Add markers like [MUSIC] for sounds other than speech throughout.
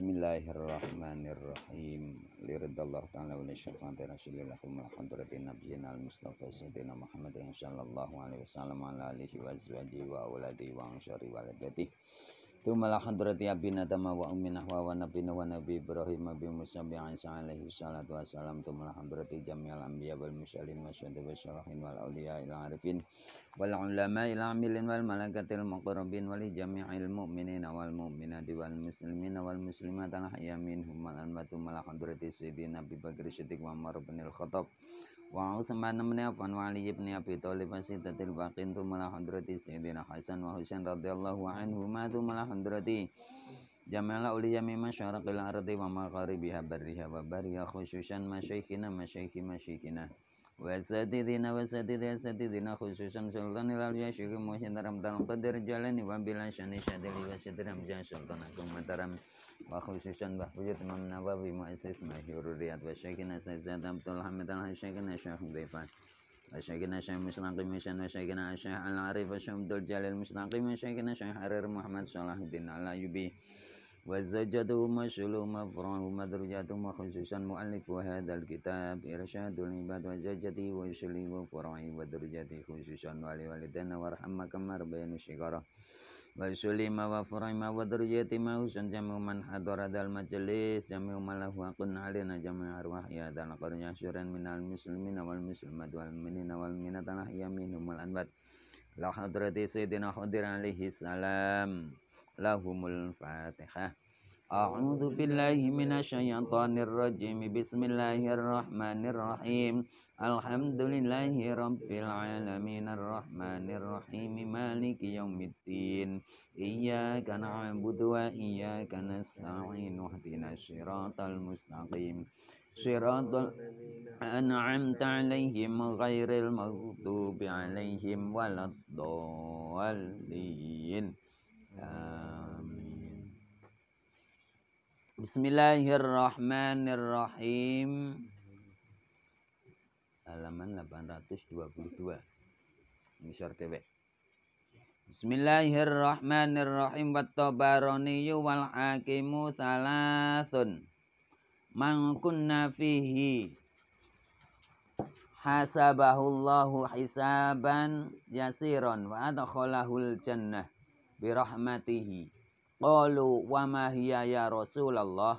Bismillahirrahmanirrahim. Liridallahu ta'ala wa lisyafa'ati rasulillah tumul hadrati nabiyina al-mustafa sayyidina muhammadin sallallahu alaihi wasallam ala alihi wa azwaji wa auladi wa ansyari walidati. Tumala hadrati abina tama wa ummina wa wa nabina wa nabi Ibrahim abi Musa bi Isa alaihi salatu wassalam Tumala hadrati jami'al anbiya wal mursalin wa syahdi wa syarahin wal awliya ila arifin wal ulama ila amilin wal malakatil muqarrabin wal jami'il mu'minina wal mu'minati wal muslimin wal muslimat al ahya minhum wal anwatu mala hadrati sayyidina Abi Bakar Siddiq wa Umar bin al-Khattab Wa Utsman bin Affan wa Ali bin Abi Thalib sidatil baqin tu malah hadrati Sayyidina Hasan wa Husain radhiyallahu anhu ma tu malah hadrati Jamala uliya mimma syaraqil ardi wa maqaribiha barriha wa barriha khususan masyayikhina masyayikhi masyayikhina Wasatidina wasatidina wasatidina khususan sultan ilal yashiki muhsin taram talam qadir jalan wa shani shadil wa shidram jan sultan akum mataram wa khususan bahfujud imam nawawi muassis mahyur riyad wa shakina sayzad abdul hamid al hashakina shaykh dhifan wa shakina shaykh mishnaqi mishan wa shakina shaykh al arif wa harir muhammad shalahuddin ala Yubi والزجة مشل مفرع مدرجة وخصوصا مؤلف هذا الكتاب إرشاد العباد والزجة وشل وفرع ودرجة خصوصا ولوالدين وارحم كما ربين الشكرة وسلم وفرم ودرجة موس جميع من حضر هذا المجلس جميع من له حق علينا جميع أرواح يا ذا القرن يحشرا من المسلمين والمسلمات والمؤمنين والمؤمنات الأحياء منهم والأنبات لحضرة سيدنا خضر عليه السلام لهم الفاتحة أعوذ بالله من الشيطان الرجيم بسم الله الرحمن الرحيم الحمد لله رب العالمين الرحمن الرحيم مالك يوم الدين إياك نعبد وإياك نستعين اهدنا الصراط المستقيم صراط أنعمت عليهم غير المغضوب عليهم ولا الضالين Amin. Bismillahirrahmanirrahim. Halaman 822. Misur TV. Bismillahirrahmanirrahim. Wattabarani wal hakimu salasun. Man kunna fihi hasabahullahu hisaban yasiron wa adkhalahul jannah birahmatihi. Qalu wa ma hiya ya Rasulullah?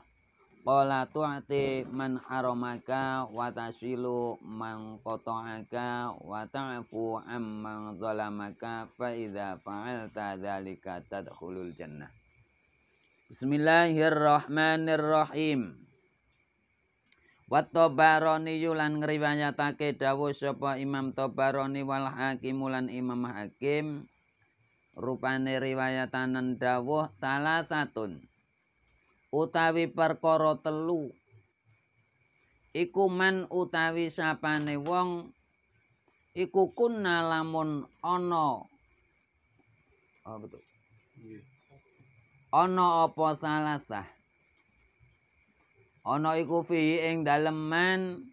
Qala tu'ti man haramaka wa tasilu man qata'aka wa ta'fu amman zalamaka fa idza fa'alta dzalika tadkhulul jannah. Bismillahirrahmanirrahim. Wa Tabarani yulan ngriwayatake dawuh sapa Imam Tabarani wal Hakim lan Imam Hakim rupane riwayatanen dawuh salah satun utawi perkara telu iku man utawi sapane wong iku kunna lamun ana apa oh, ana apa salasah ana iku fi ing daleman. man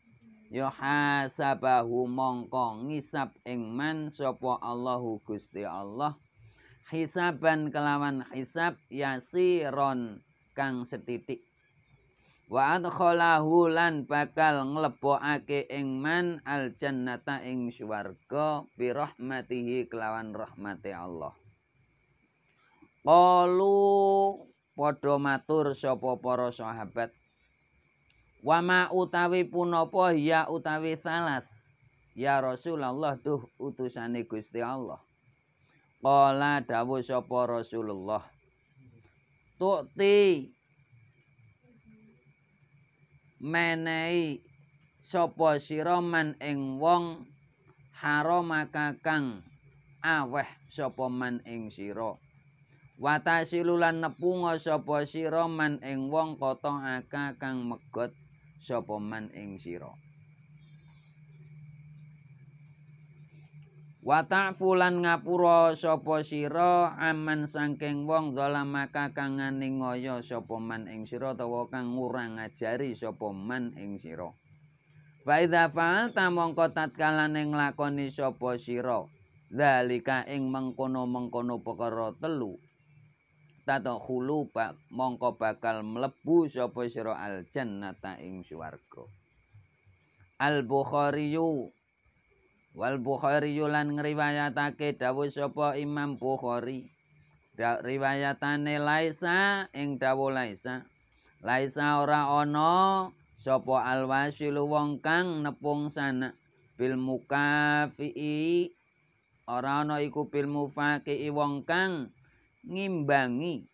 Ya hasabahu mongko ngisap ing man sapa Allahu Gusti Allah hisaban kelawan hisab yasiron kang setitik wa adkhalahu lan bakal nglebokake ing man al jannata ing swarga bi rahmatihi kelawan rahmate Allah qalu podo matur sapa para sahabat wama utawi punapa ya utawi salas ya rasulullah duh utusane Gusti Allah Qala dawu sapa Rasulullah Tukti menehi sapa siroman ing wong haramaka akakang aweh sapa man ing sira watasilulan nepungo sapa siroman ing wong kotong akakang megot sapa man ing sira wa ta'fulan ngapura sapa sira aman sangking wong zalama kakangane ngaya sapa man ing sira utawa kang ngurang ngajari sapa man ing sira fa idza mongko tatkala ning lakoni sapa sira zalika ing mengkono-mengkono perkara telu tata khulu bak mongko bakal mlebu sapa sira al jannata ing swarga al bukhariyu Wal Bukhari yulan ngriwayatake dawuh sapa Imam Bukhari. Da riwayatane Laisa ing dawuh Laisa. Laisa ora ana sapa alwasilu wasil wong kang nepung sana bil mukafi'i ora ana iku bil mufaqi'i wong kang ngimbangi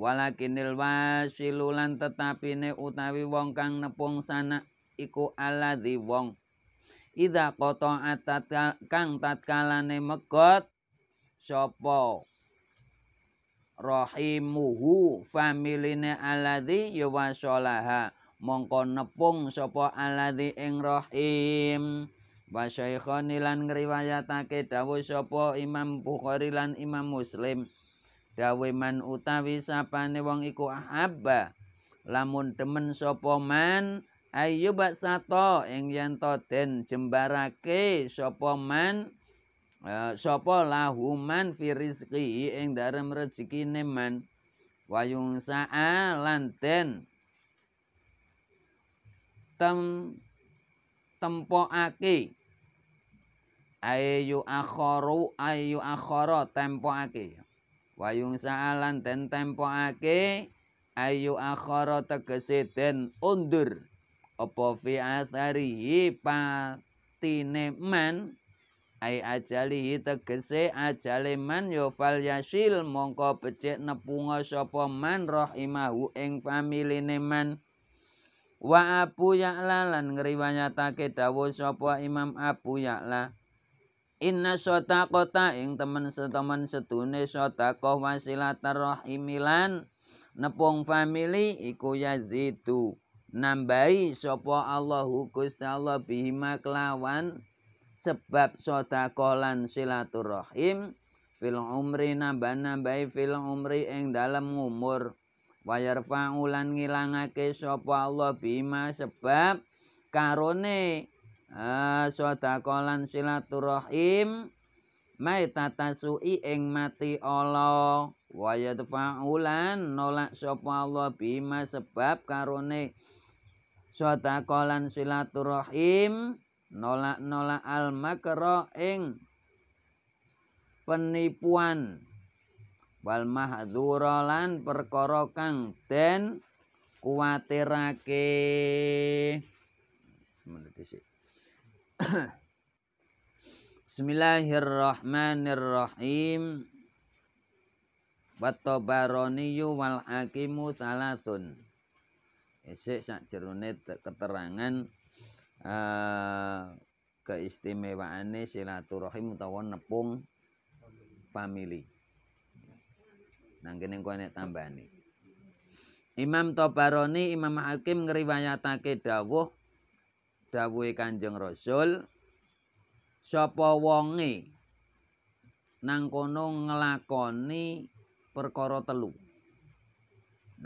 walakinil wasilulan tetapine utawi wong kang nepung sana iku aladhi wong Ida koto atat kang tatkalane megot sopo rohimuhu familine aladi yuwasolaha mongko nepung sopo aladi ing rohim wasaykhoni lan ngriwayatake dawuh sopo imam Bukhari lan imam muslim dawe man utawi sapane wong iku ahabba lamun temen sopo man ayyubat sato ing yen den jembarake sapa man eh, sapa lahu man fi rizqi ing darem rezeki neman wayung sa'alan lan den tem tempoake ayu akhoro ayu akhoro tempoake wayung sa'alan den tempoake ayu akhoro tegese den undur apa fi atharihi patine man ai ajalihi tegese ajale man yo fal yasil mongko becik nepunga sapa man rahimahu ing familine man wa abu ya'la lan ngriwayatake dawuh sapa imam abu ya'la inna sotakota ing temen setemen sedune sotako wasilatar rahimilan nepung famili iku yazidu Nambai sapa Allah Gusti Allah bihima kelawan sebab sedekah silaturrahim. fil umri nambah nambahi fil umri ing dalam umur wayar faulan ngilangake sapa Allah bihima sebab karone eh, sedekah silaturrahim. Maitatasui mai mati Allah wayar faulan nolak sapa Allah bihima sebab karone Sotakolan silaturahim nolak-nolak al makro ing penipuan wal mahdurolan perkorokang dan kuatirake. [COUGHS] Bismillahirrahmanirrahim wat wal Hakimu salasun esek sak keterangan uh, eh, keistimewaan silaturahim utawa nepung family nang kene kok nek tambani Imam Tobaroni Imam Hakim ngriwayatake dawuh dawuhe Kanjeng Rasul sapa wonge nang kono nglakoni perkara telu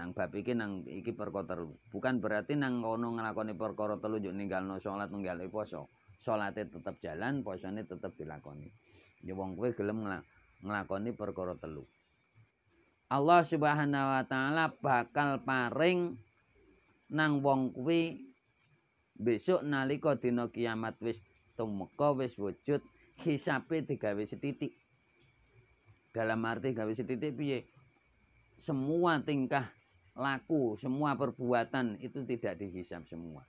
nang bab iki nang iki perkara bukan berarti nang kono nglakoni perkara telu yo ninggalno salat ninggalno poso salate tetap jalan posone tetap dilakoni ya wong kowe gelem nglakoni perkara telu Allah Subhanahu wa taala bakal paring nang wong kuwi besok nalika dina kiamat wis tumeka wis wujud hisabe digawe setitik dalam arti gawe setitik piye semua tingkah laku, semua perbuatan itu tidak dihisap semua.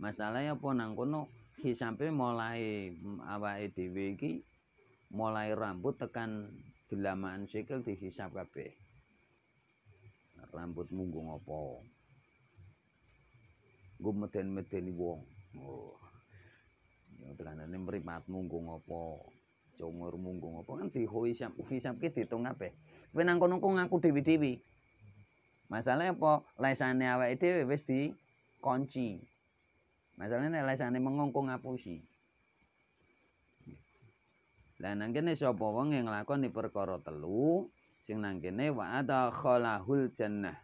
Masalahnya apa nang kono hisabe mulai mm, apa dhewe iki mulai rambut tekan delamaan sikil dihisap kabeh. Rambut munggung ngopo? Gue meden-medeni wong. Oh. Ya tekanane mripatmu nggo ngopo? congor munggung apa kan di hisab hisab ki ditung ape kowe nang kono kok ngaku dewi-dewi masalah apa lesane awake dhewe wis di kunci masalahnya nek lesane mengongkong ngapusi lah nang kene sapa wong sing nglakoni diperkara telu sing nang kene wa khalahul jannah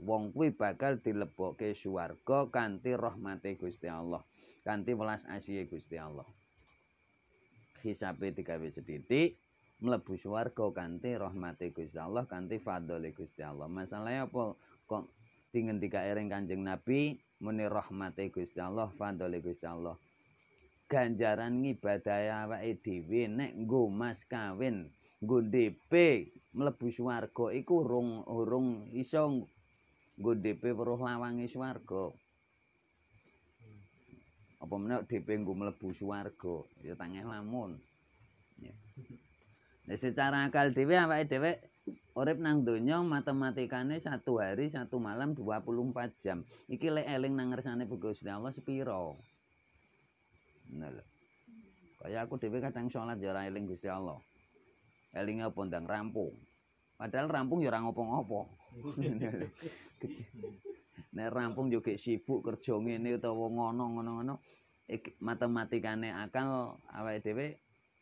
wong kuwi bakal dilebokke swarga kanthi rahmate Gusti Allah kanthi welas asih Gusti Allah hisapi tiga wis sedidik mlebu swarga kanthi rahmate Gusti Allah kanthi fadhole Gusti Allah. Masalahe apa kok dingendika ereng Kanjeng Nabi muni rahmate Gusti Allah, fadhole Gusti Allah. Ganjaran ngibadahi awake dhewe nek nggo mas kawin, nggo DP mlebu swarga iku urung urung iso nggo DP weruh lawange swarga. apa meneh DP nggo mlebu swarga ya tangeh lamun ya nah, secara akal dhewe awake dhewe urip nang donyong matematikane satu hari satu malam 24 jam iki lek eling nang ngersane Gusti Allah sepiro nah, kaya aku dhewe kadang sholat ya ora eling Gusti Allah eling apa ndang rampung padahal rampung ya ora ngopo-ngopo [LAUGHS] kecil nek rampung yo sibuk kerja ngene utawa ngono ngono-ngono matematikane akal awake dhewe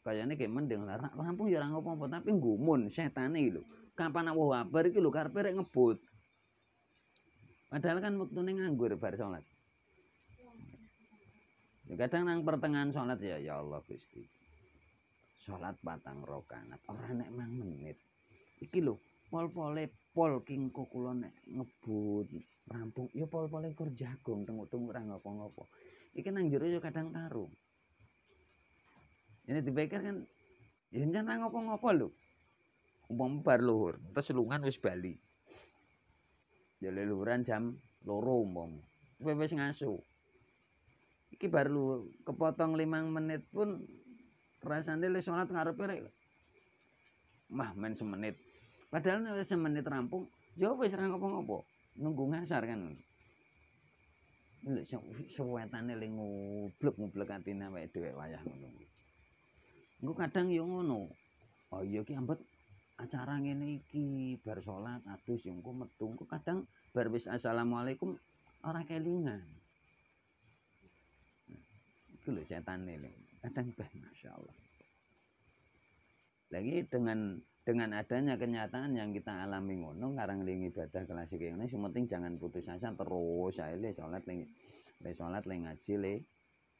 kayane gek mending larang rampung yo ora ngopo-opo tapi ngumun setane iki lho kapan aku wabar iki lho karepe rek ngebut padahal kan wektune nganggur bar salat kadang nang pertengahan salat ya ya Allah Gusti salat patang rakaat ora nek mang menit iki lho pol-pole pol king kok kula nek ngebut rampung ya pol-pol e kur jagung tunggu-tunggu orang ngopo-ngopo ini nang jero ya kadang taruh ini dipikir kan ya jangan ngopo-ngopo lho umpam bar luhur terus lungan wis bali jadi luhuran jam loro umpam wis ngasu iki baru lu kepotong limang menit pun rasanya le sholat ngarep rek mah men semenit padahal nek semenit rampung ya wis ra ngopo-ngopo nunggu ngasar kan lho sewetane ling ngublek ngublek ati nang awake dhewe wayah ngono engko kadang yo ngono oh iya ki ambet acara ngene iki bar salat adus yo engko metu engko kadang bar wis assalamualaikum ora kelingan iku lho setan ini kadang bah masyaallah lagi dengan dengan adanya kenyataan yang kita alami ngono ngarang ling ibadah klasik ini sementing jangan putus asa terus saya le salat ling le salat le ngaji le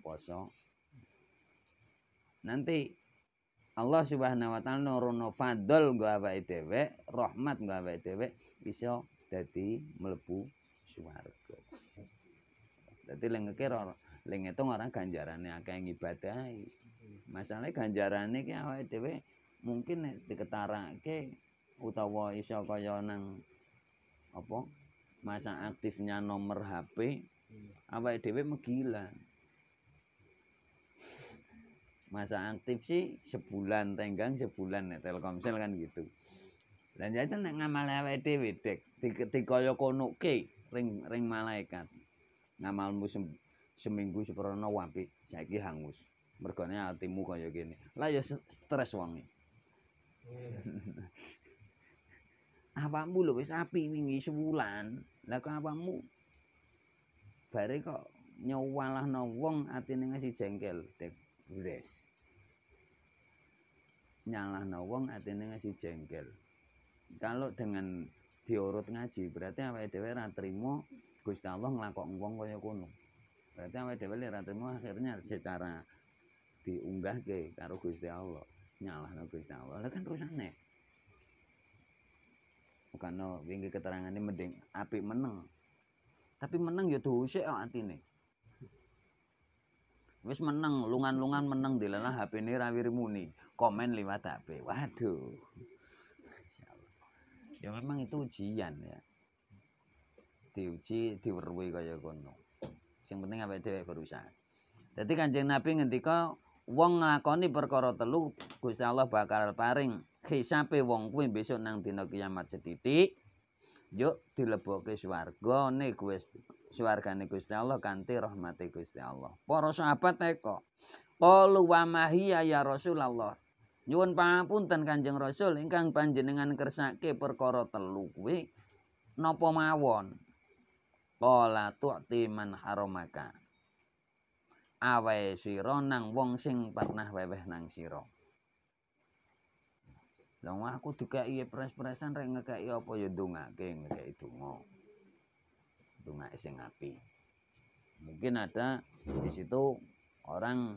poso nanti Allah Subhanahu wa taala nurono fadl nggo awake dhewe rahmat nggo awake dhewe iso dadi mlebu swarga dadi ling kira ling itu orang ganjarane akeh ngibadahi masalahnya ganjarannya ki awake dhewe mungkin nek diketarake utawa iso kaya nang apa masa aktifnya nomor HP hmm. apa dhewe megila masa aktif sih sebulan tenggang sebulan nek Telkomsel kan gitu lan jajan nek ngamal awake dhewe dek dikaya konuke ring ring malaikat ngamalmu seminggu seperono wapi saiki hangus mergone atimu kaya gini lah ya stres wangi [LAUGHS] awakmu lho wis api wingi sewulan lha kok awakmu bare kok nyowalahno wong atine ngasih jengkel dek wis nyalahno wong atine ngasih jengkel kalau dengan diurut ngaji berarti awake dhewe ora trimo Gusti Allah nglakok wong kaya kono berarti awake dhewe ora trimo akhirnya secara diunggah ke karo Gusti Allah nyalah no Gusti Allah lah kan rusane bukan no wingi keterangane mending apik meneng tapi meneng ya dosa kok atine wis meneng lungan-lungan meneng dilalah HP-ne ra wirmuni komen liwat HP waduh insyaallah ya memang itu ujian ya diuji diweruhi kaya kono sing penting apa dhewe berusaha Jadi kanjeng Nabi ngendika wong nglakoni perkara telu Gusti Allah bakal paring hisabe wong kuwi besok nang dina kiamat setitik yuk dilebokke swarga ne Gusti swargane Gusti Allah kanthi rahmate Gusti Allah para sahabat teko qalu wa mahiya ya Rasulullah nyuwun pangapunten Kanjeng Rasul ingkang panjenengan kersake perkara telu kuwi napa mawon qala tu'ti man haramaka Awe sira nang wong sing pernah weweh nang siro. Lah aku dikeki pres-presan rek ngekeki apa ya ngekai itu donga. Dunga iseng api. Mungkin ada di situ orang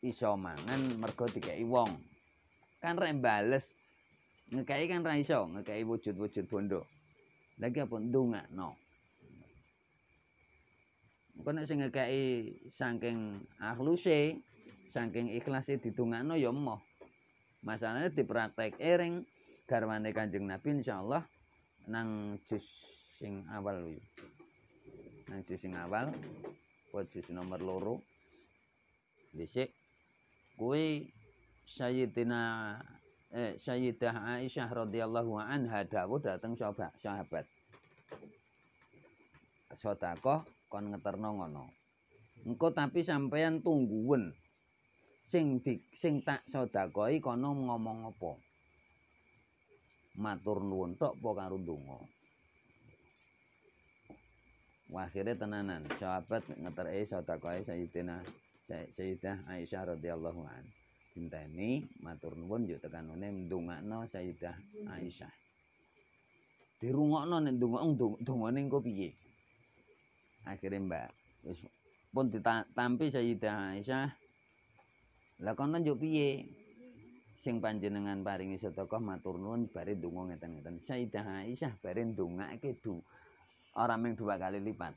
iso mangan mergo wong. Kan rek bales ngekai kan ra iso, ngekai wujud-wujud bondo. Lagi apa no? kono sing ngekeki saking akhluse saking ikhlase didongakno ya moh masalahe dipraktek ering garwane Kanjeng Nabi insyaallah nang jus sing awal lho nang jus sing awal jus nomor loro dhisik kuwi sayyidina eh, sayyidah Aisyah radhiyallahu anha dawuh dhateng sahabat sahabat sotakoh ...kan ngeterno ngono. Engko tapi sampeyan tungguwen sing sing tak sedakohi kono ngomong apa? Matur nuwun tok apa karo donga? Akhirnya tenanan, sahabat ngeteri eh, sodakoi Sayyidina Sayyidah Aisyah radhiyallahu an. Cinta ini matur nuwun yuk tekan unem Sayyidah Aisyah. Dirungokno no neng dunga ung dunga akhirnya mbak wis pun ditampi Sayyidah Aisyah lah kono njuk piye sing panjenengan paringi sedekah matur nuwun bari ndonga ngeten-ngeten Sayyidah Aisyah bari ndongake du ora mung dua kali lipat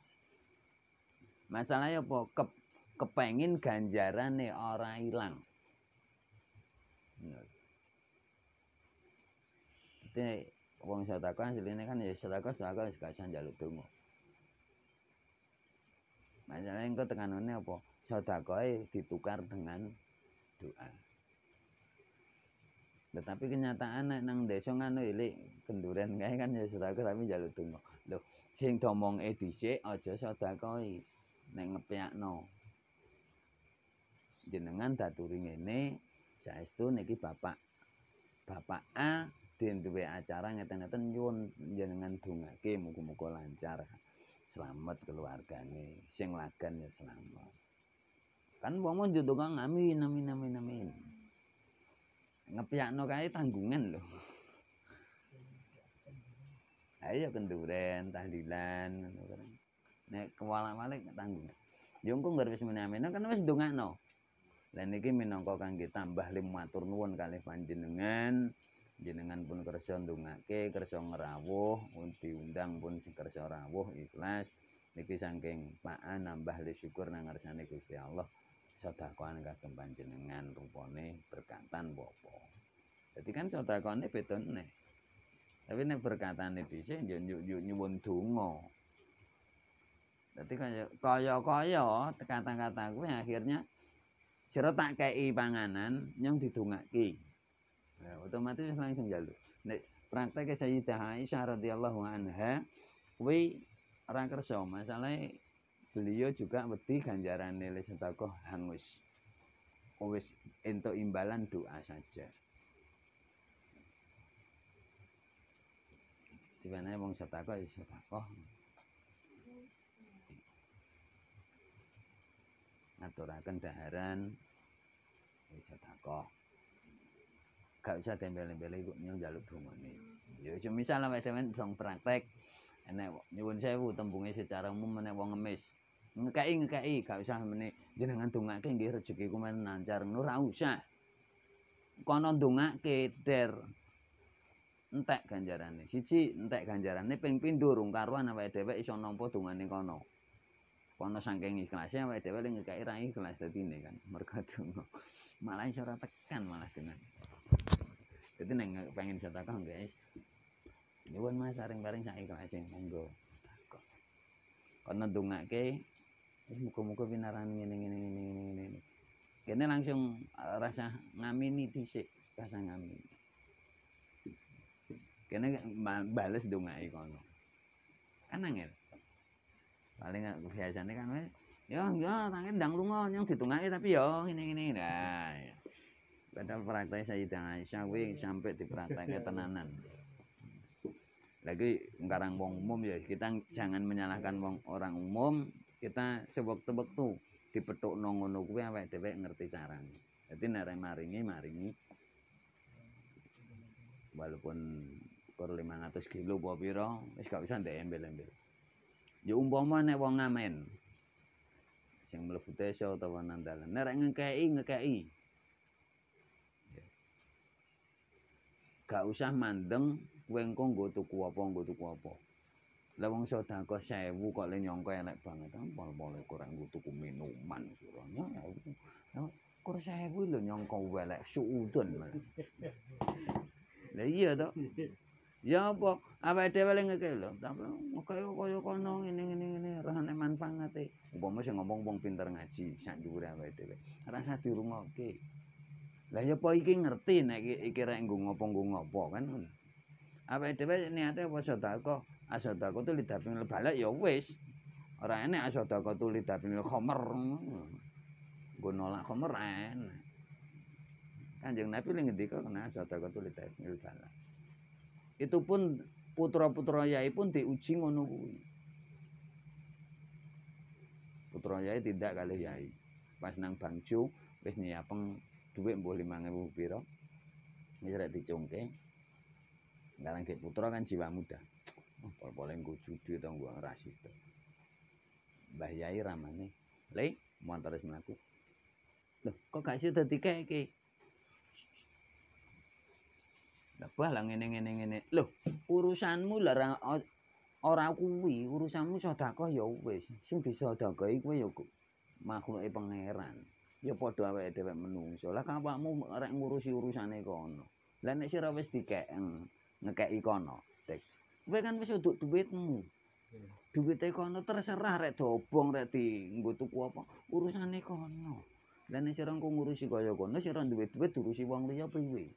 masalahnya apa ke, kepengin ganjarane ora ilang Nah. Wong sedekah asline kan ya sedekah sedekah gak usah njaluk dongo. Masalah engko tekanane apa? Sedekahe ditukar dengan doa. Tetapi kenyataan nek nang desa ngono ilek kenduren kae kan ya sedekah tapi njaluk donga. Lho, sing domonge dhisik aja sedekahe nek ngepeakno. Jenengan daturi ngene, saestu niki Bapak. Bapak A den duwe acara ngeten-ngeten nyuwun jenengan dongake muga-muga lancar. Nah, selamat keluargane sing lagan ya selamat kan wong mau jodoh kang amin amin amin amin ngepiak kaya tanggungan lo ayo kenduren tahlilan nek kewala malik tanggungan jong kok ngerwis amin amin kan wis dongak no lain ini minangkau kang kita tambah lima turnuan kali panjenengan jenengan pun kerja ndungake rawuh, undi diundang pun kerja rawuh ikhlas niki saking Pak A nambah le syukur nang ngarsane Gusti Allah sedakoan kagem panjenengan rupane berkatan bopo jadi kan sedakoane beton nih tapi nih berkatane dhisik yo nyuwun donga Jadi kaya-kaya kata-kata akhirnya sira tak kei panganan nyong didongake Ya, otomatis langsung jaluk. Nek praktek Sayyidah Aisyah radhiyallahu anha kuwi ora kersa, masalahe beliau juga wedi ganjaran nilai sedekah hangus. Wis entuk imbalan doa saja. Tibane wong sedekah ya sedekah. aturakan daharan ya sedekah. gak usah tembel tempel iku nyung njaluk dongane. Ya wis misal lah dewe praktek enek nyuwun sewu tembunge secara umum menek wong ngemis. Ngekei ngekei gak usah meneh jenengan dongake nggih rezekiku men lancar ora usah. Kono dongake der entek ganjarane. Siji entek ganjarane ping pindho rung karuan awake dhewe iso nampa dongane kono. Kono saking ikhlasnya awake dhewe ngekei ra ikhlas dadine kan. Mergo donga. Malah iso ora tekan malah dengan Jadi neng pengen saya takon guys. Nyuwun Mas paring-paring sak ikhlasin monggo. Karena dungake eh muga-muga pinaran ngene ngene ngene ngene ngene. langsung eh, rasa ngamini dhisik, rasa ngamini. Kene bales dungake kono. Kan nangir. Paling gak biasanya kan, yo yo tangin dang lungo, ditungake tapi yo ngene ngene. Nah, ya. padahal perantai Sayyidah Aisyah kuwi sampai di diperantai [LAUGHS] tenanan lagi ngarang wong umum ya kita jangan menyalahkan wong orang umum kita sewaktu-waktu dipetuk nongono kuwi awake dhewe ngerti carane jadi nare maringi maringi walaupun kur 500 kilo apa pira wis gak usah ndek embel-embel ya umpama nek wong ngamen sing mlebu desa utawa nandalan nek ngekeki ngekeki Ga usah mandeng wengko go tuku apa nggo tuku apa lah wong sedako 1000 kok le nyongko enak banget pol-pole kurang nggo tuku minuman suruhnya kur 1000 lho nyongko welek suudun lah iya to ya apa apa dhewe le ngekek lho tapi kaya kaya kono ngene ngene ngene ora ana manfaate umpama sing ngomong wong pinter ngaji sak dhuwur awake dhewe rasa dirungokke okay. Lah ya apa iki ngerti nek iki rek nggo ngopo-nggo ngopo kan. Apa dhewe niate apa sedekah? Asadaqah tu lidafin balak ya wis. Ora enek asadaqah tu lidafin khomer. Nggo nolak khomer enak. Kanjeng Nabi ning kok kena sedekah tu lidafin balak. Itu pun putra-putra yai pun diuji ngono kuwi. Putra yai tidak kali yai. Pas nang bangcu, wis nyiapeng duit mbok 5000 pira. Wis rek dicungke. Ndang ge putra kan jiwa muda. Pol-pole nggo judi to nggo rasito. Mbah Yai ramane, "Le, muantar wis mlaku." Loh, kok gak sida dikeke? Lah bah lah ngene ngene ngene. Loh, urusanmu lah ora kuwi, urusanmu sedekah ya wis. Sing bisa sedekah kuwi ya makhluke pangeran. ya padha awake dhewe menungso. Lah kawamu rek ngurusi urusane kono. Lah nek sira wis dikekeng ngekeki kono. Dek. Kowe kan wis nduk dhuwitmu. Dhuwite kono terserah rek dobong rek di tuku apa urusane kono. Lah nek sira ngurusi kaya kono sira duwe dhuwit urusi wong liya piwe.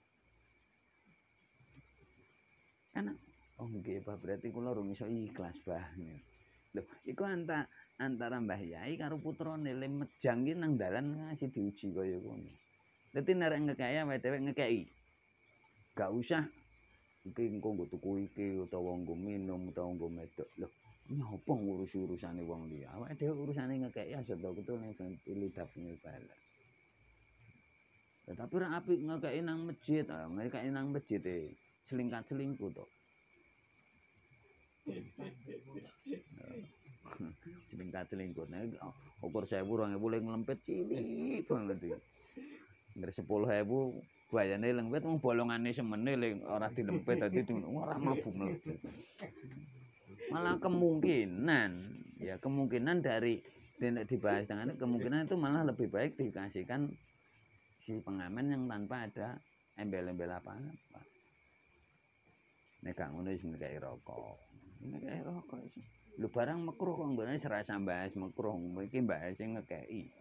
Kan oh nggih, bah berarti kula rumiso ikhlas bah Lho, iku anta antara Mbah Yai karo putrane le mejang ki nang dalan ngasi diuji kaya ngono. Dadi nek ngekeki awake dhewe ngekeki. Gak usah iki engko tuku iki utawa nggo minum utawa nggo medok. Loh, nyapa ngurus urusane wong liya? Awake dhewe urusane ngekeki aja to kudu ning sentili dafnil bala. Tetapi ora apik ngekeki nang masjid, ah, ngekeki nang masjid e selingkat selingkuh to. selingkat selingkuh nah, ukur saya burung ibu lagi cili cilik banget ya ngeri sepuluh ibu bayane lempet mau bolongannya semene leng orang dilempet tadi itu orang mabuk melebu malah kemungkinan ya kemungkinan dari tidak dibahas dengan kemungkinan itu malah lebih baik dikasihkan si pengamen yang tanpa ada embel-embel apa-apa nek ngono sing kayak rokok nek kayak rokok sih lu barang mekruh kok mbene serasa bahas mekruh iki bahas sing ngekei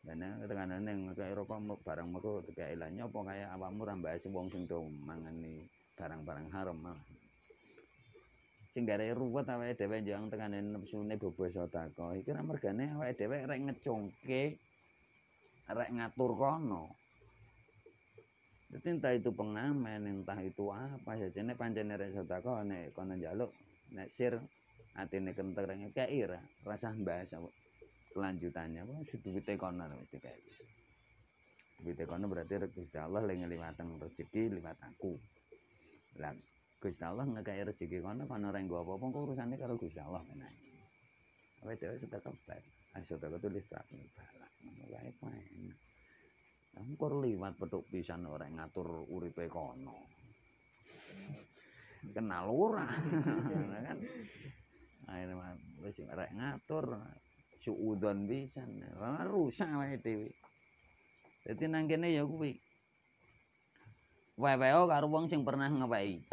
dana ketengane ning ngekei rokok barang mekruh tegae lah nyopo, kaya awakmu ra bahas wong sing do mangani barang-barang haram mah sing gara ruwet awake dhewe njang tengane nepsune bobo sotako iki ra mergane awake dhewe rek ngecongke, rek ngatur kono Jadi entah itu pengamen, entah itu apa ya. Jadi pancen nerek Nek kau nih kau njaluk nih sir hati nih kentengnya kayak ira rasa bahasa kelanjutannya pun sudah kita konon mesti kayak gitu. Kita konon berarti rezeki Allah lagi lima tang rezeki lima aku. Lah Gusti Allah nggak kayak rezeki kono pan orang gua apa pun kau urusannya kalau Gusti Allah kena. Apa itu sudah kebal. tulis tak nih balak. Mulai main. Engkor liwat petuk pisan orang ngatur uripe kono. [LAUGHS] Kenal ora. kan. Ayo mah wis rek ngatur suudon pisan. rusak wae dhewe. Dadi nang kene ya kuwi. Wewe karo wong sing pernah ngewehi.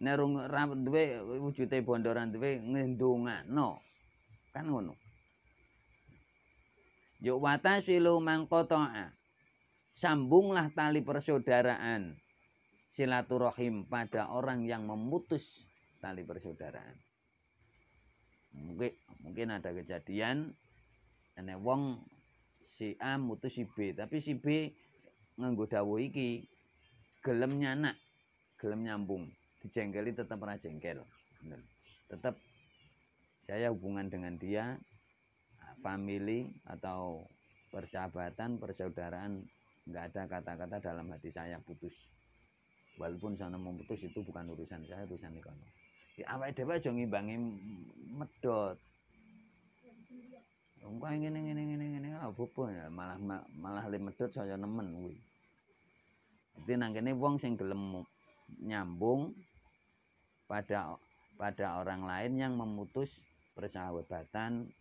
Nek rung duwe wujute bondoran duwe ngendongakno. Kan ngono. Yuwata silu mangkotoa. Sambunglah tali persaudaraan silaturahim pada orang yang memutus tali persaudaraan. Mungkin mungkin ada kejadian ane wong si A mutus si B, tapi si B nganggo dawuh iki gelem nyanak, gelem nyambung, dijengkeli tetap ora jengkel. Tetap saya hubungan dengan dia family atau persahabatan, persaudaraan, nggak ada kata-kata dalam hati saya putus. Walaupun sana memutus itu bukan urusan saya, urusan ekonomi. Di ya, awal dewa aja ngimbangi medot. ingin ingin ingin ingin ingin apa ah, pun ya malah malah lebih medot saya nemen kuwi. nangkini nang wong sing gelem nyambung pada pada orang lain yang memutus persahabatan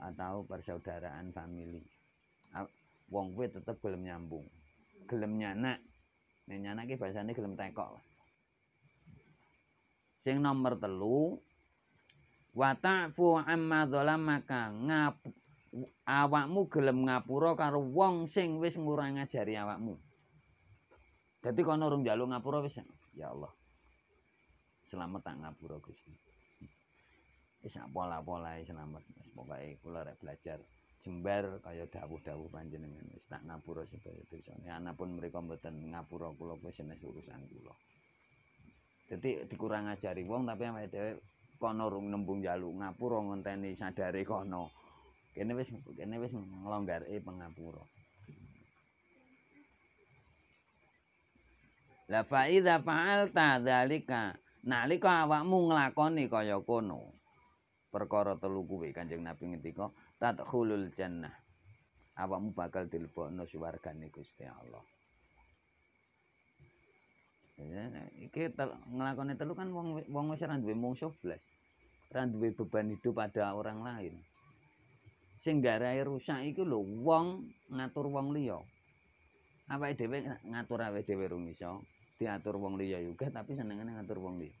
atau persaudaraan family ah, wong kuwi tetep gelem nyambung gelem nyana nek nyana ki bahasane gelem tekok sing nomor telu wa ta'fu amma dzalamaka ngap awakmu gelem ngapura karo wong sing wis ngurang ajari awakmu dadi kono urung njaluk ngapura wis ya Allah selamat tak ngapura Gusti isa pola-pola isa namat wis pokoke kula rek belajar jembar kaya dawuh-dawuh panjenengan wis tak ngapura sedaya dosane anapun mereka mboten ngapura kula kuwi jenis urusan kula dadi dikurang ajari wong tapi awake dhewe kono rung nembung jalu ngapura ngenteni sadare kono kene wis kene wis nglonggare eh, pengapura La fa'idha fa'alta dhalika Nalika awakmu ngelakoni kaya kono perkara telu kuwi Kanjeng Nabi ngendika khulul jannah. Awakmu bakal dilebokno swargane Gusti Allah. Ya, iki nglakone telu kan wong wong wis ora duwe mungsuh blas. Ora duwe beban hidup pada orang lain. Sing garae rusak iku lho wong ngatur wong liya. Awake dhewe ngatur awake dhewe rung diatur wong liya juga tapi senengane ngatur wong liya.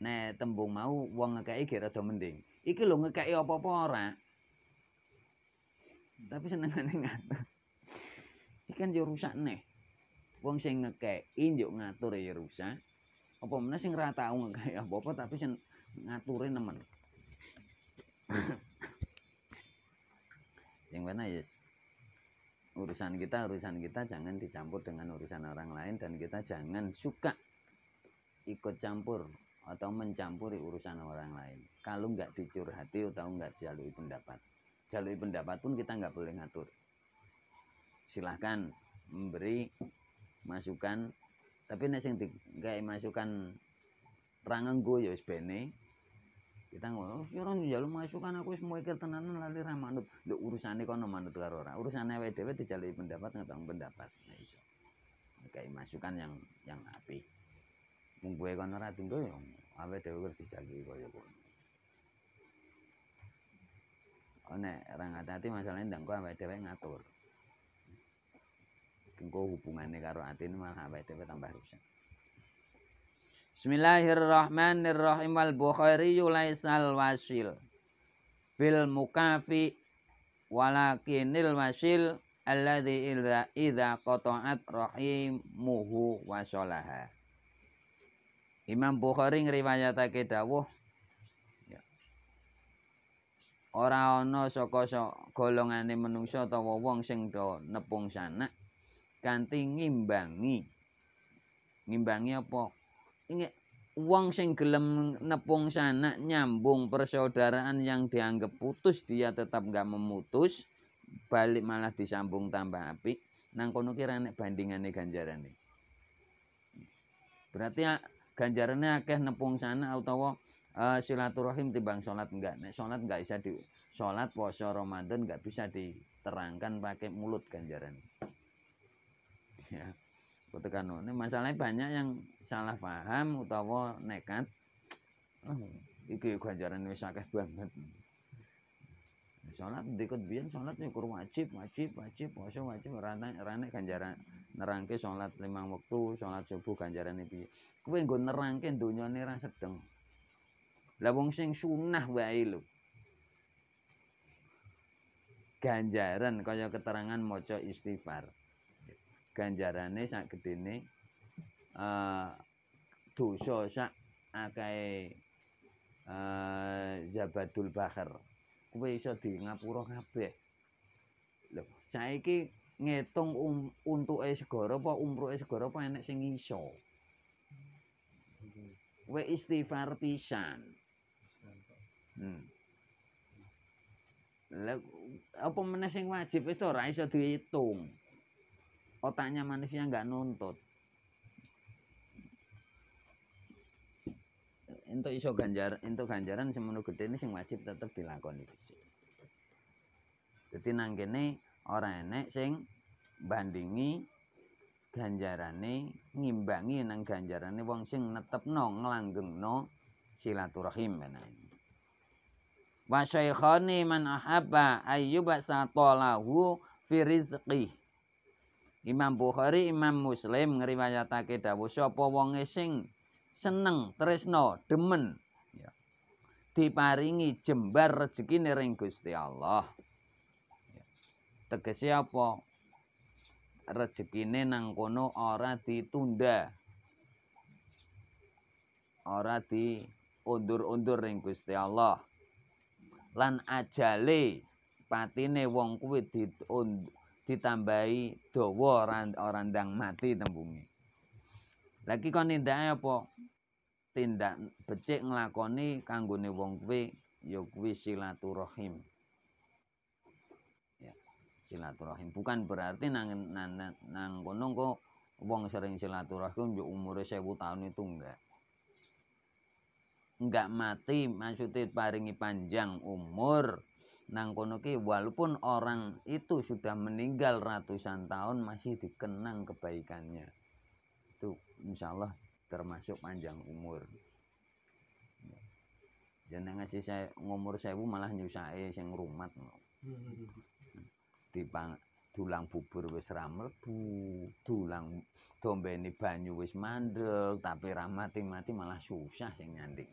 nek tembung mau wong ngekai ge rada mending. Iki lho ngekai apa-apa ora. Tapi seneng ngatur. Iki kan yo rusak neh. Wong sing ngekeki yo ngatur ya rusak. Apa mana sing ora tau ngekeki apa-apa tapi sen ngature nemen. [COUGHS] yang mana yes urusan kita urusan kita jangan dicampur dengan urusan orang lain dan kita jangan suka ikut campur atau mencampuri urusan orang lain kalau nggak dicurhati atau nggak jalui pendapat jalui pendapat pun kita nggak boleh ngatur silahkan memberi masukan tapi nasi yang digawe masukan gue ya sebenarnya. kita ngomong, oh, sira jalur masukan aku semua ikir tenanan lali ra manut urusannya urusane kono manut karo ora urusane awake dijalui pendapat ngetong pendapat nah iso Kayak masukan yang yang api. Mung kowe kono ora tinggal ya awake dhewe kerdi jagi kaya kono. Nek ora ngati-ati ndang kok awake dhewe ngatur. Engko hubungannya karo atine malah awake dhewe tambah rusak. Bismillahirrahmanirrahim wal Bukhari laisal wasil bil mukafi walakinil wasil alladzi idza qata'at rahimuhu wasalaha. Iman Bukhari ngriwayatake dawuh ya. Ora ana saka-sok golongane manungsa utawa wong sing do nepung sana ganti ngimbangi. Ngimbangi apa? Inge wong sing gelem nepung sana nyambung persaudaraan yang dianggap putus dia tetap nggak memutus balik malah disambung tambah api nang kono kira nek bandingane ganjarane berarti ganjarannya akeh nepung sana atau uh, eh, silaturahim tibang sholat enggak nek sholat enggak bisa di sholat poso Ramadan enggak bisa diterangkan pakai mulut ganjaran ya Kutukan ini masalahnya banyak yang salah paham utawa nekat oh, iki ganjaran wis akeh banget sholat dikut biyen sholat nyukur wajib wajib wajib poso wajib rantai rana ganjaran nerangke sholat limang waktu sholat subuh ganjaran ini piye kue gue nerangke dunia ini rasa sedeng lah wong sing sunnah wae lho ganjaran kaya keterangan maca istighfar ganjarane sak gedene eh uh, dosa sak akeh uh, Jabatul Bakar kuwi iso di ngapura kabeh lho saiki ngitung um, untuke segara apa umruke segara apa enek sing iso. Hmm. Wa istighfar pisan. Hmm. Lek apa meneh sing wajib itu ora iso diitung. Otaknya manusia enggak nuntut. Entuk iso ganjar, entuk ganjaran semono gede ini sing wajib tetap dilakoni. Jadi nang kene orang enek sing bandingi ganjarane ngimbangi nang ganjarane wong sing ngelanggeng nglanggengno silaturahim menawa wa syaikhani man ahabba ayyuba satolahu fi rizqih Imam Bukhari, Imam Muslim ngriwayatake dawuh sapa wonge sing seneng tresno demen ya. diparingi jembar rezeki ring Gusti Allah. tegese apa rezekine nang kono ora ditunda ora diundur-undur ning Gusti Allah lan ajale patine wong kuwi ditambahi dawa ora ora ndang mati tembunge lagi kon nindake apa tindak becik nglakoni kanggone wong kuwi ya kuwi silaturahim silaturahim bukan berarti nang nang nang, konong kok wong sering silaturahim yo umure 1000 tahun itu enggak enggak mati maksudnya paringi panjang umur nang kono ki walaupun orang itu sudah meninggal ratusan tahun masih dikenang kebaikannya itu insya termasuk panjang umur jangan ya, ngasih saya ngumur saya malah nyusai saya rumat no. Hmm, hmm, hmm, dipang dulang bubur wis ra dulang dombene banyu wis mandeg, tapi ra mati-mati malah susah sing nyanding.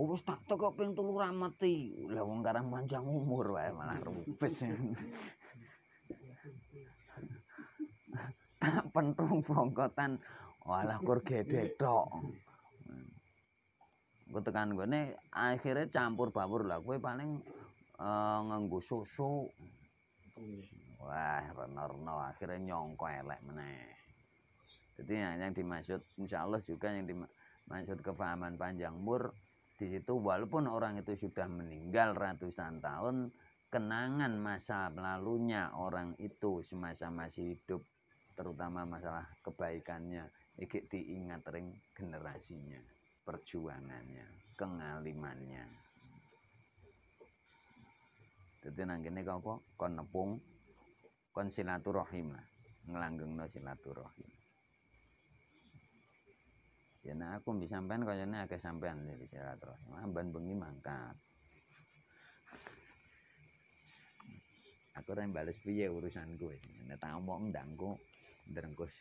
Urus [LAUGHS] tak teko ping telu ra mati. Lah wong karang panjang umur wae malah rupes [LAUGHS] tak pentung bongkotan walah kur gedhek tok. Gue tekan gue akhirnya campur babur lah. Gue paling uh, nganggo susu. Iya. Wah, renorno akhirnya nyongko elek meneh. Jadi yang, yang dimaksud insya Allah juga yang dimaksud kefahaman panjang mur di situ walaupun orang itu sudah meninggal ratusan tahun kenangan masa lalunya orang itu semasa masih hidup terutama masalah kebaikannya ikut diingat ring generasinya perjuangannya kengalimannya Jadi nanti ini kau kon nepung kon silaturahim lah ngelanggeng no silaturahim. Ya nah aku bisa sampean kau jadi agak sampean dari silaturahim. Ah, Ban bengi mangkat. Aku rai bales piye urusanku gue. Nah tahu mau ngdangku derengkus.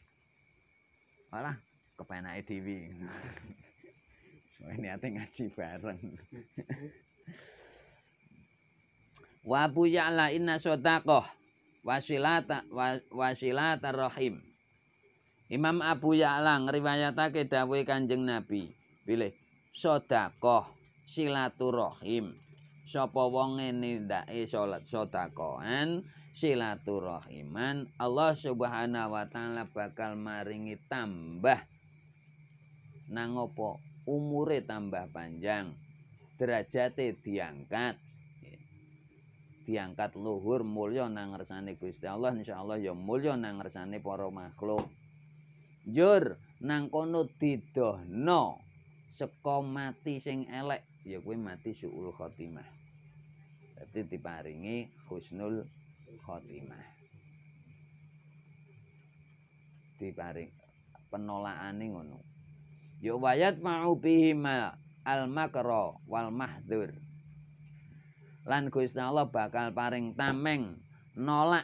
Alah kepenak TV. Semua ini ngaji bareng. [LAUGHS] wa bu inna sadaqah wasilata wasilata rahim Imam Abu Ya'la ngriwayatake dawuh Kanjeng Nabi pilih sadaqah silaturahim sapa wong ngene ndake salat sadaqahan silaturahiman Allah Subhanahu wa taala bakal maringi tambah nang apa umure tambah panjang derajate diangkat diangkat luhur mulya nang resane Gusti Allah insyaallah ya mulya nang resane para makhluk. Jur nang kono didohno saka mati sing elek ya kuwi mati suul khotimah. Berarti diparingi husnul khotimah. Diparing penolakane ngono. Ya wayat fa'u bihima al makra wal mahdzur. lan Gusti Allah bakal paring tameng nolak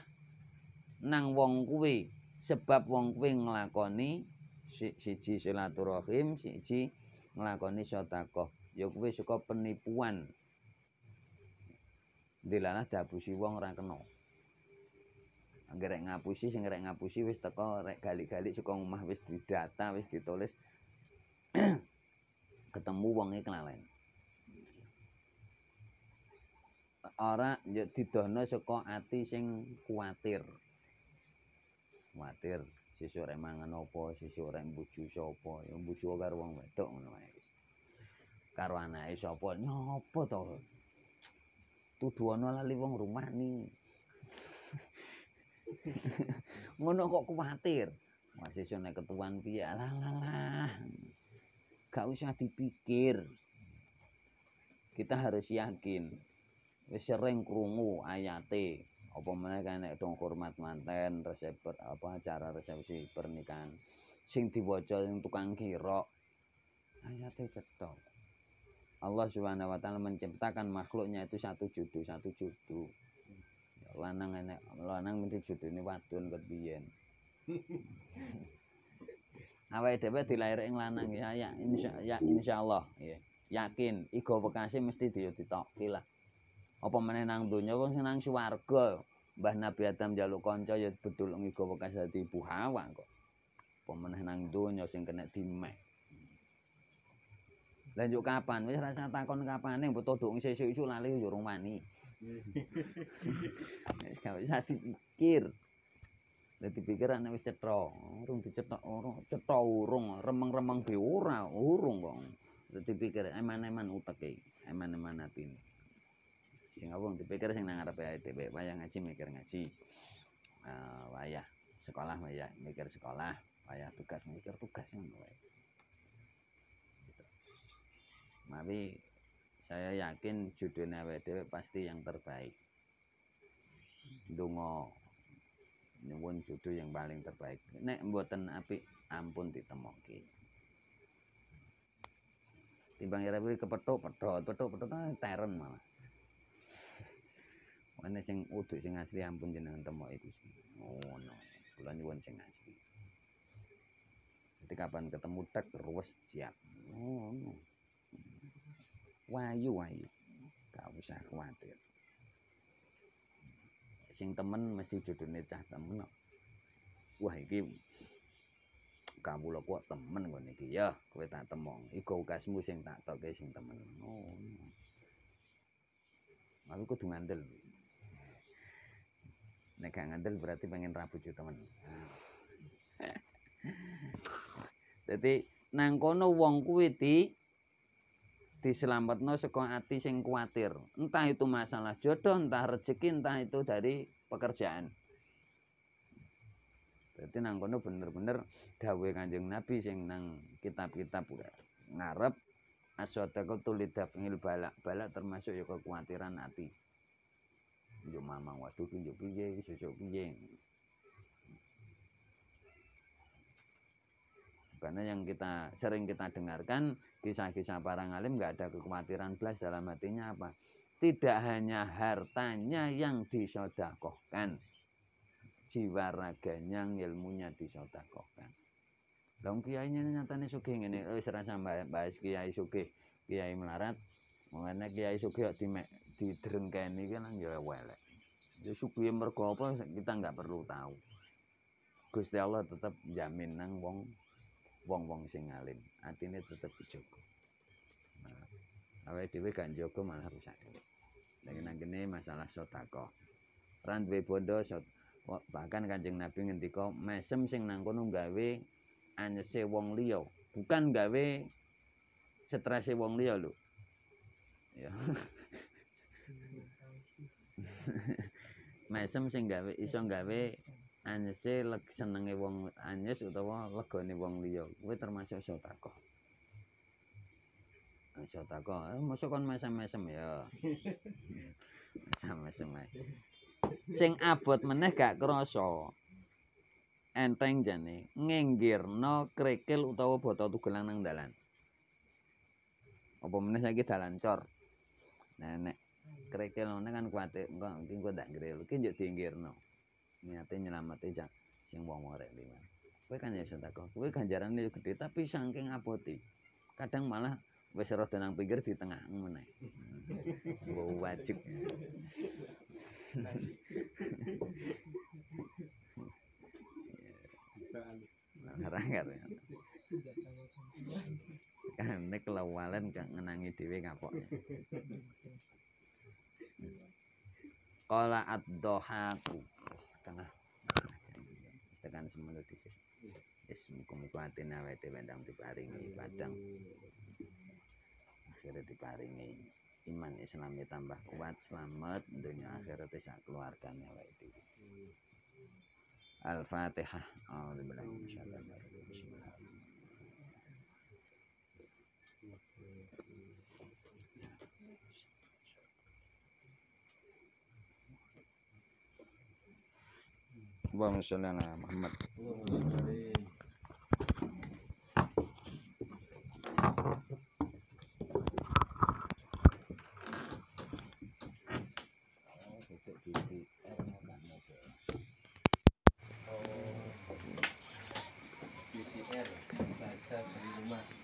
nang wong kuwi sebab wong kuwi nglakoni siji silaturahim siji nglakoni sedekah ya kuwi saka penipuan dilalah dabusi wong ora kena anggerek ngapusi sing rek ngapusi wis teko rek gali-gali saka omah wis didata wis ditulis [CLEARS THROAT] ketemu wonge kelalen ora ya didohno saka ati sing kuatir. Kuatir sesuk rek mangan apa, sesuk rek mbuju sapa, ya mbuju karo wong wedok ngono wae wis. Karo anake sapa nyapa to? lali wong rumah ni. [LAUGHS] Ngono kok kuatir. masih sone ketuan piye lah lah. Gak usah dipikir. Kita harus yakin sering krungu ayate apa meneh kene dong hormat manten resep apa acara resepsi pernikahan sing diwaca sing tukang kirok ayate cetok Allah Subhanahu wa taala menciptakan makhluknya itu satu judu satu judu ya, lanang enek lanang mesti judune wadon ket biyen [LAUGHS] awake dhewe dilair ing lanang ya ya insya ya insyaallah ya yakin ego bekasi mesti diyo ditoki lah apa meneh nang donya wong sing nang swarga Mbah Nabi Adam jaluk kanca ya bedulungi gawa kasati Ibu Hawa kok. Apa meneh nang donya sing kena dimek. Lanjut kapan? Wis rasa takon kapane mbok todok sesuk-sesuk lali yo urung wani. [LAUGHS] Wis gak bisa dipikir. Lah dipikir wis cetro, urung dicetok ora, cetho urung, remeng-remeng dhe ora, urung kok. Lah dipikir eman-eman uteke, eman-eman atine. sing wong dipikir sing nang ngarepe ya, dhewe wayah ngaji mikir ngaji uh, wayah sekolah wayah mikir sekolah wayah tugas mikir tugas ngono wae gitu. tapi saya yakin judulnya dhewe pasti yang terbaik dungo nyuwun judul yang paling terbaik nek mboten apik ampun ditemoke timbang kira kepetuk, petuk, petuk, kan pedhot teren malah ana sing uduk sing asli ampun jenengan temoki Gusti. Ngono. Kula nyuwun sing asli. Ketika kapan ketemu tek ruwes siap. Ngono. Wayu wayu. Gak usah kuatir. Sing temen mesti jodone cah temen Wah iki Kamu kok temen ngono iki ya kowe tak temong. Iku ukasmu sing tak toke sing temen. Ngono. Aku kudu ngandel. Nek gak ngandel berarti pengen rabu cu teman. Jadi nang kono wong kuwi di diselamatno saka ati sing kuatir. Entah itu masalah jodoh, entah rejeki, entah itu dari pekerjaan. Berarti nang kono bener-bener dawe Kanjeng Nabi sing nang kitab-kitab ngarep aswadaku tulidaf ngil balak-balak termasuk ya kekhawatiran hati. tunjuk mamang waktu tunjuk pijeng cucuk pijeng karena yang kita sering kita dengarkan kisah-kisah para ngalim nggak ada kekhawatiran belas dalam hatinya apa tidak hanya hartanya yang disodakohkan jiwa raganya ilmunya disodakohkan kiai kiainya nyatanya sugih oh serasa mbak bahas kiai suki kiai melarat, mengenai Kiai Sugih di didrengkeni kan ya welek. Ya Sugih mergo kita nggak perlu tahu. Gusti Allah tetap jamin nang wong wong-wong sing alim, atine tetap dijogo. Nah, awake kan joko malah rusak dhewe. Lagi nang masalah sotako Ran duwe bondo bahkan Kanjeng Nabi ngendika mesem sing nang kono gawe anyese wong liyo bukan gawe strese wong liyo lho. ya [LAUGHS] mesem sing gawe iso gawe anyese leg senenge wong anyes utawa legone wong liya kuwi termasuk sotako sotako eh, masuk kon mesem-mesem ya [LAUGHS] mesem-mesem sing abot meneh gak kroso enteng jane ngenggirno krekel utawa botol tugelan nang dalan apa meneh saiki dalan cor nenek krekelone kan kuatir enggak, mungkin gua dak grelu ki njuk diinggirno niate nyelamati cak sing wong orek liman kowe kan ya sedekah kowe ganjarane ya gede tapi saking apoti kadang malah beserot rada nang pinggir di tengah meneh. [LAUGHS] Wow, wajib. Larang nah, ya karena kelawalen gak ngenangi dhewe ngapok ya. Qala ad tengah tekan semono dhisik wis muga-muga atine awake dhewe ndang diparingi padang akhirnya diparingi iman Islamnya tambah kuat selamat dunia akhirat bisa keluarkan ya itu al-fatihah اللهم صل على محمد Thank you.